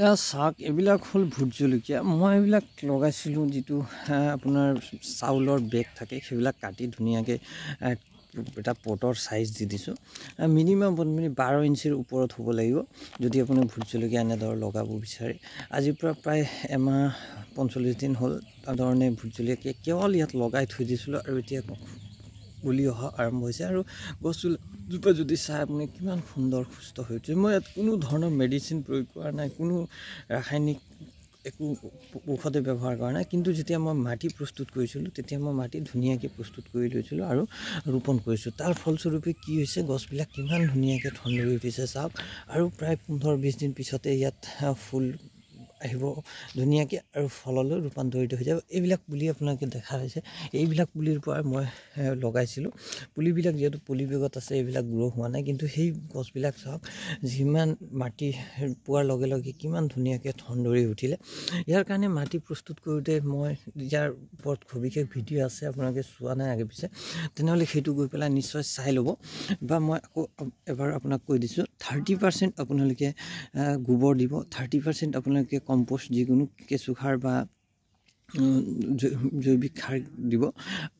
এয়া চাওক এইবিলাক হ'ল ভোট জলকীয়া মই এইবিলাক লগাইছিলোঁ যিটো আপোনাৰ চাউলৰ বেগ থাকে সেইবিলাক কাটি ধুনীয়াকৈ এটা পটৰ চাইজ দি দিছোঁ মিনিমাম আপুনি বাৰ ইঞ্চিৰ ওপৰত হ'ব লাগিব যদি আপুনি ভোট জলকীয়া এনেদৰে লগাব বিচাৰে আজিৰ পৰা প্ৰায় এমাহ পঞ্চল্লিছ দিন হ'ল তাৰধৰণে ভোট জলকীয়া কেৱল ইয়াত লগাই থৈ দিছিলোঁ আৰু এতিয়া বুলি অহা আৰম্ভ হৈছে আৰু গছ জোপা যদি চাই আপুনি কিমান সুন্দৰ সুস্থ হৈ উঠিছে মই ইয়াত কোনো ধৰণৰ মেডিচিন প্ৰয়োগ কৰা নাই কোনো ৰাসায়নিক একো ঔষধে ব্যৱহাৰ কৰা নাই কিন্তু যেতিয়া মই মাটি প্ৰস্তুত কৰিছিলোঁ তেতিয়া মই মাটি ধুনীয়াকৈ প্ৰস্তুত কৰি লৈছিলোঁ আৰু ৰোপণ কৰিছোঁ তাৰ ফলস্বৰূপে কি হৈছে গছবিলাক কিমান ধুনীয়াকৈ ঠন ধৰি উঠিছে চাওক আৰু প্ৰায় পোন্ধৰ বিছ দিন পিছতে ইয়াত ফুল আহিব ধুনীয়াকৈ আৰু ফললৈ ৰূপান্তৰিত হৈ যাব এইবিলাক পুলি আপোনালোকে দেখা হৈছে এইবিলাক পুলিৰ পৰা মই লগাইছিলোঁ পুলিবিলাক যিহেতু পুলি বেগত আছে এইবিলাক গ্ৰ' হোৱা নাই কিন্তু সেই গছবিলাক চাওক যিমান মাটি পোৱাৰ লগে লগে কিমান ধুনীয়াকৈ ধৰি উঠিলে ইয়াৰ কাৰণে মাটি প্ৰস্তুত কৰোঁতে মই ইয়াৰ ওপৰত সবিশেষ ভিডিঅ' আছে আপোনালোকে চোৱা নাই আগে পিছে তেনেহ'লে সেইটো গৈ পেলাই নিশ্চয় চাই ল'ব বা মই আকৌ এবাৰ আপোনাক কৈ দিছোঁ থাৰ্টি পাৰ্চেণ্ট আপোনালোকে গোবৰ দিব থাৰ্টি পাৰ্চেণ্ট আপোনালোকে কম্প'ষ্ট যিকোনো কেঁচুসাৰ বা জৈৱিক সাৰ দিব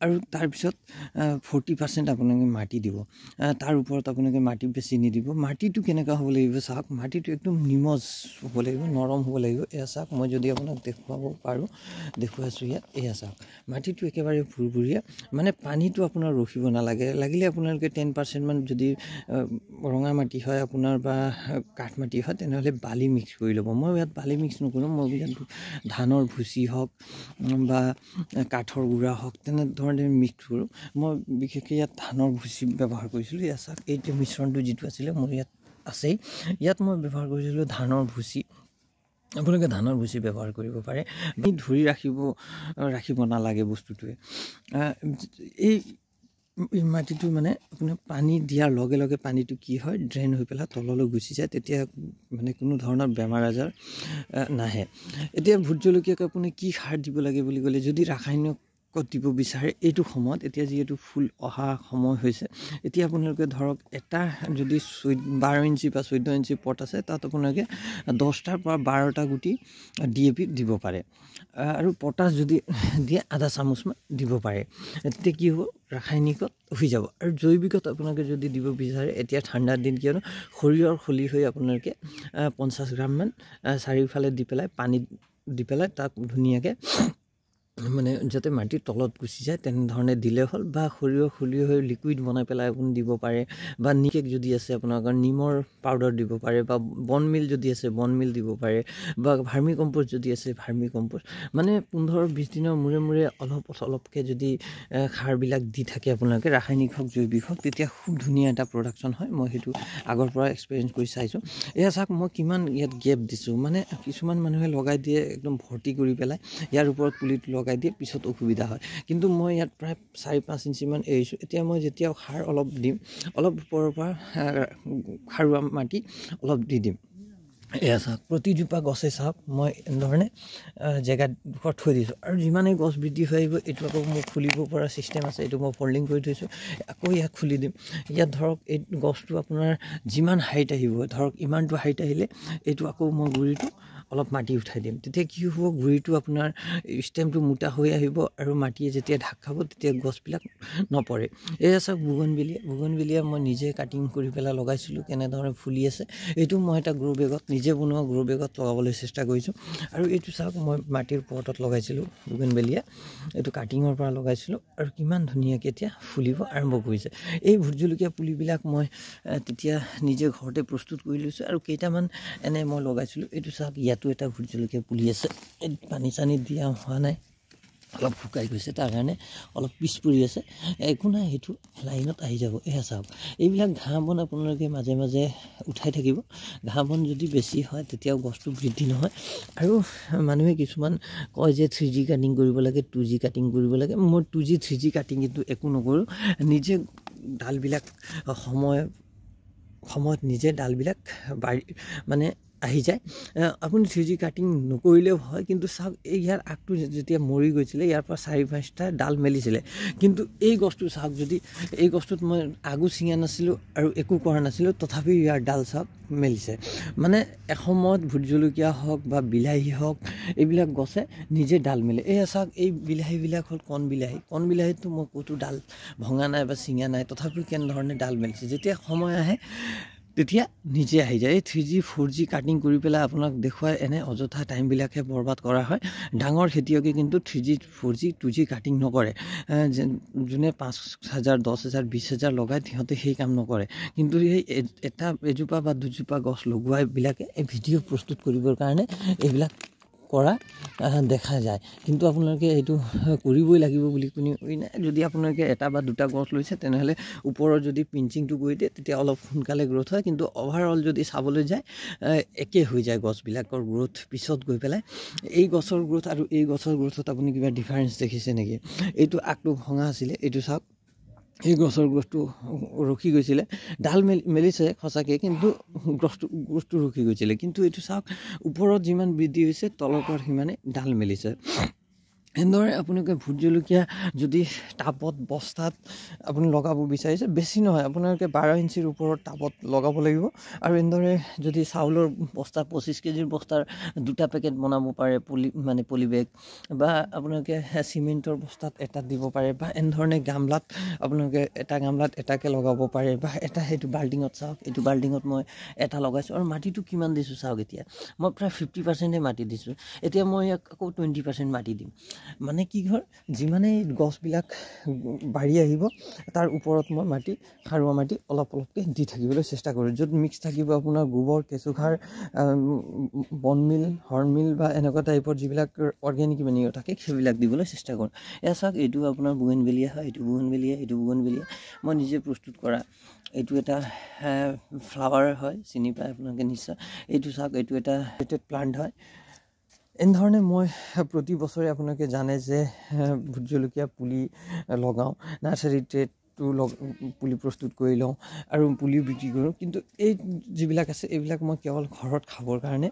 আৰু তাৰপিছত ফৰ্টি পাৰ্চেণ্ট আপোনালোকে মাটি দিব তাৰ ওপৰত আপোনালোকে মাটি বেছি নিদিব মাটিটো কেনেকুৱা হ'ব লাগিব চাওক মাটিটো একদম নিমজ হ'ব লাগিব নৰম হ'ব লাগিব এয়া চাওক মই যদি আপোনাক দেখুৱাব পাৰোঁ দেখুৱাইছোঁ ইয়াত এয়া চাওক মাটিটো একেবাৰে ভুৰভুৰীয়া মানে পানীটো আপোনাৰ ৰখিব নালাগে লাগিলে আপোনালোকে টেন পাৰ্চেণ্টমান যদি ৰঙা মাটি হয় আপোনাৰ বা কাঠ মাটি হয় তেনেহ'লে বালি মিক্স কৰি ল'ব মই ইয়াত বালি মিক্স নকৰোঁ মই ইয়াত ধানৰ ভুচি হওক বা কাঠৰ গুড়া হওক তেনেধৰণে মিক্স কৰোঁ মই বিশেষকৈ ইয়াত ধানৰ ভুচি ব্যৱহাৰ কৰিছিলোঁ ইয়াৰ চাহ এইটো মিশ্ৰণটো যিটো আছিলে মোৰ ইয়াত আছেই ইয়াত মই ব্যৱহাৰ কৰিছিলোঁ ধানৰ ভুচি আপোনালোকে ধানৰ ভুচি ব্যৱহাৰ কৰিব পাৰে ধৰি ৰাখিব ৰাখিব নালাগে বস্তুটোৱে এই মাটিটো মানে আপোনাৰ পানী দিয়াৰ লগে লগে পানীটো কি হয় ড্ৰেইন হৈ পেলাই তললৈ গুচি যায় তেতিয়া মানে কোনো ধৰণৰ বেমাৰ আজাৰ নাহে এতিয়া ভোট জলকীয়াক আপুনি কি সাৰ দিব লাগে বুলি ক'লে যদি ৰাসায়নিক কটিব বিচাৰে এইটো সময়ত এতিয়া যিহেতু ফুল অহা সময় হৈছে এতিয়া আপোনালোকে ধৰক এটা যদি চৈ বাৰ ইঞ্চি বা চৈধ্য ইঞ্চি পট আছে তাত আপোনালোকে দহটাৰ পৰা বাৰটা গুটি ডি এ পি দিব পাৰে আৰু পটাছ যদি দিয়ে আধা চামুচমান দিব পাৰে তেতিয়া কি হ'ব ৰাসায়নিকত হৈ যাব আৰু জৈৱিকত আপোনালোকে যদি দিব বিচাৰে এতিয়া ঠাণ্ডাৰ দিন কিয়নো শৰীৰৰ খলি হৈ আপোনালোকে পঞ্চাছ গ্ৰামমান চাৰিওফালে দি পেলাই পানীত দি পেলাই তাক ধুনীয়াকৈ মানে যাতে মাটিৰ তলত গুচি যায় তেনেধৰণে দিলে হ'ল বা সৰিয়হ সৰিয়হ হৈ লিকুইড বনাই পেলাই আপুনি দিব পাৰে বা নিকেক যদি আছে আপোনালোকৰ নিমৰ পাউডাৰ দিব পাৰে বা বনমিল যদি আছে বনমিল দিব পাৰে বা ভাৰ্মি কম্প'জ যদি আছে ভাৰ্মি কম্প'জ মানে পোন্ধৰ বিছ দিনৰ মূৰে মূৰে অলপ অলপকৈ যদি সাৰবিলাক দি থাকে আপোনালোকে ৰাসায়নিক হওক জৈৱিক হওক তেতিয়া খুব ধুনীয়া এটা প্ৰডাকশ্যন হয় মই সেইটো আগৰ পৰা এক্সপেৰিয়েঞ্চ কৰি চাইছোঁ এয়া চাওক মই কিমান ইয়াত গেপ দিছোঁ মানে কিছুমান মানুহে লগাই দিয়ে একদম ভৰ্তি কৰি পেলাই ইয়াৰ ওপৰত পুলিটো লগাই লগাই দিয়ে পিছত অসুবিধা হয় কিন্তু মই ইয়াত প্ৰায় চাৰি পাঁচ ইঞ্চিমান এৰিছোঁ এতিয়া মই যেতিয়া সাৰ অলপ দিম অলপ ওপৰৰ পৰা সাৰুৱা মাটি অলপ দি দিম এয়া চাওক প্ৰতিজোপা গছে চাওক মই এনেধৰণে জেগাডোখৰ থৈ দিছোঁ আৰু যিমানেই গছ বৃদ্ধি হৈ আহিব এইটো আকৌ মোৰ খুলিব পৰা ছিষ্টেম আছে এইটো মই ফল্ডিং কৰি থৈছোঁ আকৌ ইয়াক খুলি দিম ইয়াত ধৰক এই গছটো আপোনাৰ যিমান হাইট আহিব ধৰক ইমানটো হাইট আহিলে এইটো আকৌ মই গুৰিটো অলপ মাটি উঠাই দিম তেতিয়া কি হ'ব গুড়িটো আপোনাৰ ষ্টেমটো মোটা হৈ আহিব আৰু মাটিয়ে যেতিয়া ঢাক খাব তেতিয়া গছবিলাক নপৰে এয়া চাওক বুগনবিলিয়া বুগনবিলিয়া মই নিজে কাটিং কৰি পেলাই লগাইছিলোঁ কেনেধৰণে ফুলি আছে এইটো মই এটা গ্ৰ' বেগত নিজে বনোৱা গ্ৰ' বেগত লগাবলৈ চেষ্টা কৰিছোঁ আৰু এইটো চাওক মই মাটিৰ পটত লগাইছিলোঁ বুগনবেলিয়া এইটো কাটিঙৰ পৰা লগাইছিলোঁ আৰু কিমান ধুনীয়াকৈ এতিয়া ফুলিব আৰম্ভ কৰিছে এই ভোট জলকীয়া পুলিবিলাক মই তেতিয়া নিজে ঘৰতে প্ৰস্তুত কৰি লৈছোঁ আৰু কেইটামান এনে মই লগাইছিলোঁ এইটো চাওক ইয়াত ইয়াতো এটা ভোট জলকীয়া পুলি আছে পানী চানী দিয়া হোৱা নাই অলপ শুকাই গৈছে তাৰ কাৰণে অলপ পিছ পৰি আছে একো নাই সেইটো লাইনত আহি যাব এয়া চাওক এইবিলাক ঘাঁহ বন আপোনালোকে মাজে মাজে উঠাই থাকিব ঘাঁহ বন যদি বেছি হয় তেতিয়াও গছটো বৃদ্ধি নহয় আৰু মানুহে কিছুমান কয় যে থ্ৰী জি কাটিং কৰিব লাগে টু জি কাটিং কৰিব লাগে মই two G three G cutting কিন্তু একো নকৰোঁ নিজে ডালবিলাক সময় সময়ত নিজে ডালবিলাক বাৰী মানে আহি যায় আপুনি থ্ৰি জি কাটিং নকৰিলেও হয় কিন্তু চাওক এই ইয়াৰ আগটো যেতিয়া মৰি গৈছিলে ইয়াৰ পৰা চাৰি পাঁচটা ডাল মেলিছিলে কিন্তু এই গছটো চাওক যদি এই গছটোত মই আগো চিঙা নাছিলোঁ আৰু একো কৰা নাছিলোঁ তথাপিও ইয়াৰ ডাল চাওক মেলিছে মানে এসময়ত ভোট জলকীয়া হওক বা বিলাহী হওক এইবিলাক গছে নিজে ডাল মেলে এই চাওক এই বিলাহীবিলাক হ'ল কণ বিলাহী কণ বিলাহীটো মই ক'তো ডাল ভঙা নাই বা চিঙা নাই তথাপিও কেনেধৰণে ডাল মেলিছে যেতিয়া সময় আহে তেতিয়া নিজে আহি যায় এই three G four G cutting কৰি পেলাই আপোনাক দেখুৱাই এনে অযথা টাইমবিলাকহে বৰবাদ কৰা হয় ডাঙৰ খেতিয়কে কিন্তু three G four G two G cutting নকৰে যোনে পাঁচ হাজাৰ দহ হাজাৰ বিছ হাজাৰ লগাই সিহঁতে সেই কাম নকৰে কিন্তু সেই এটা এজোপা বা দুজোপা গছ লগোৱাবিলাকে এই ভিডিঅ' প্ৰস্তুত কৰিবৰ কাৰণে এইবিলাক কৰা দেখা যায় কিন্তু আপোনালোকে এইটো কৰিবই লাগিব বুলি কোনো নাই যদি আপোনালোকে এটা বা দুটা গ্ৰথ লৈছে তেনেহ'লে ওপৰৰ যদি প্ৰিণ্টিংটো কৰি দিয়ে তেতিয়া অলপ সোনকালে গ্ৰথ হয় কিন্তু অভাৰঅল যদি চাবলৈ যায় একে হৈ যায় গছবিলাকৰ গ্ৰথ পিছত গৈ পেলাই এই গছৰ গ্ৰথ আৰু এই গছৰ গ্ৰথত আপুনি কিবা ডিফাৰেঞ্চ দেখিছে নেকি এইটো আগটো ভঙা আছিলে এইটো চাওক সেই গছৰ গছটো ৰখি গৈছিলে ডাল মেলি মেলিছে সঁচাকৈ কিন্তু গছটো গছটো ৰখি গৈছিলে কিন্তু এইটো চাওক ওপৰত যিমান বৃদ্ধি হৈছে তলৰ পৰা সিমানেই ডাল মেলিছে এনেদৰে আপোনালোকে ভোট জলকীয়া যদি টাবত বস্তাত আপুনি লগাব বিচাৰিছে বেছি নহয় আপোনালোকে বাৰ ইঞ্চিৰ ওপৰত টাবত লগাব লাগিব আৰু এনেদৰে যদি চাউলৰ বস্তা পঁচিছ কেজিৰ বস্তাৰ দুটা পেকেট বনাব পাৰে পলি মানে পলিবেগ বা আপোনালোকে চিমেণ্টৰ বস্তাত এটাত দিব পাৰে বা এনেধৰণে গামলাত আপোনালোকে এটা গামলাত এটাকৈ লগাব পাৰে বা এটা সেইটো বাল্ডিঙত চাওক এইটো বাল্ডিঙত মই এটা লগাইছোঁ আৰু মাটিটো কিমান দিছোঁ চাওক এতিয়া মই প্ৰায় ফিফটি পাৰ্চেণ্টেই মাটি দিছোঁ এতিয়া মই ইয়াক আকৌ টুৱেণ্টি পাৰ্চেণ্ট মাটি দিম মানে কি ঘৰ যিমানেই গছবিলাক বাঢ়ি আহিব তাৰ ওপৰত মই মাটি সাৰুৱা মাটি অলপ অলপকৈ দি থাকিবলৈ চেষ্টা কৰোঁ য'ত মিক্স থাকিব আপোনাৰ গোবৰ কেঁচুসাৰ বনমিল হৰ্মিল বা এনেকুৱা টাইপৰ যিবিলাক অৰ্গেনিক মেনিঅ থাকে সেইবিলাক দিবলৈ চেষ্টা কৰোঁ এয়া চাওক এইটো আপোনাৰ বুগেনবেলিয়া হয় এইটো বুগেনবেলিয়া এইটো বুগেনবেলিয়া মই নিজে প্ৰস্তুত কৰা এইটো এটা ফ্লাৱাৰ হয় চিনি পায় আপোনালোকে নিশ্চয় এইটো চাওক এইটো এটা ৰেটেড প্লাণ্ট হয় এনেধৰণে মই প্ৰতি বছৰে আপোনালোকে জানে যে ভোট জলকীয়া পুলি লগাওঁ নাৰ্চাৰী ট্ৰেডটো লগ পুলি প্ৰস্তুত কৰি লওঁ আৰু পুলিও বিক্ৰী কৰোঁ কিন্তু এই যিবিলাক আছে এইবিলাক মই কেৱল ঘৰত খাবৰ কাৰণে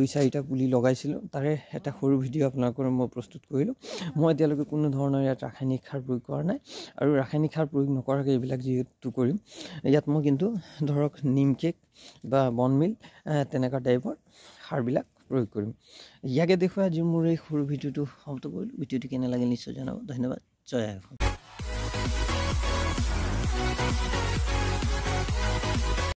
দুই চাৰিটা পুলি লগাইছিলোঁ তাৰে এটা সৰু ভিডিঅ' আপোনালোকৰ মই প্ৰস্তুত কৰিলোঁ মই এতিয়ালৈকে কোনো ধৰণৰ ইয়াত ৰাসায়নিক সাৰ প্ৰয়োগ কৰা নাই আৰু ৰাসায়নিক সাৰ প্ৰয়োগ নকৰাকৈ এইবিলাক যিহেতু কৰিম ইয়াত মই কিন্তু ধৰক নিম কেক বা বনমিল তেনেকুৱা টাইপৰ সাৰবিলাক প্ৰয়োগ কৰিম ইয়াকে দেখুৱাই আজি মোৰ এই সৰু ভিডিঅ'টো সমাপ্ত কৰিলোঁ ভিডিঅ'টো কেনে লাগে নিশ্চয় জনাব ধন্যবাদ জয় আই